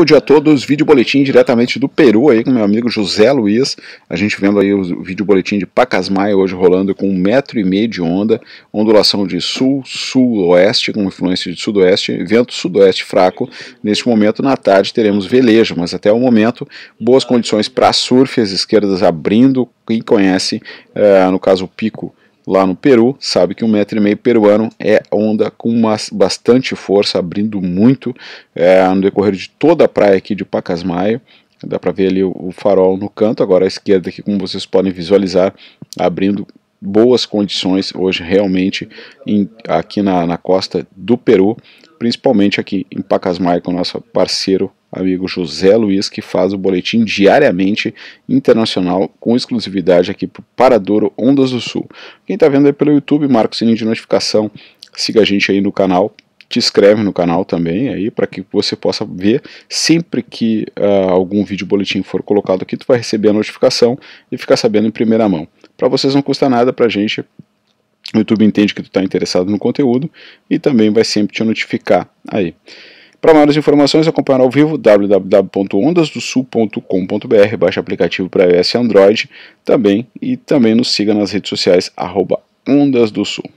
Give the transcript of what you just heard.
bom dia a todos. Vídeo boletim diretamente do Peru aí com meu amigo José Luiz. A gente vendo aí o vídeo boletim de Pacasmaia hoje rolando com um metro e meio de onda, ondulação de sul, sul-oeste, com influência de sudoeste, vento sudoeste fraco. Neste momento, na tarde, teremos velejo, mas até o momento, boas condições para surf, as esquerdas abrindo, quem conhece, é, no caso o pico lá no Peru sabe que um metro e meio peruano é onda com uma, bastante força, abrindo muito é, no decorrer de toda a praia aqui de Pacasmayo. Dá para ver ali o, o farol no canto, agora à esquerda aqui, como vocês podem visualizar, abrindo boas condições hoje realmente em, aqui na, na costa do Peru, principalmente aqui em Pacasmayo com nosso parceiro amigo José Luiz, que faz o boletim diariamente internacional com exclusividade aqui para Paradouro Ondas do Sul. Quem está vendo aí pelo YouTube, marca o sininho de notificação, siga a gente aí no canal, te inscreve no canal também aí para que você possa ver sempre que uh, algum vídeo boletim for colocado aqui, tu vai receber a notificação e ficar sabendo em primeira mão. Para vocês não custa nada, para a gente o YouTube entende que tu está interessado no conteúdo e também vai sempre te notificar aí. Para maiores informações, acompanhar ao vivo www.ondasdosul.com.br, baixe aplicativo para iOS e Android também e também nos siga nas redes sociais arroba Ondas do Sul.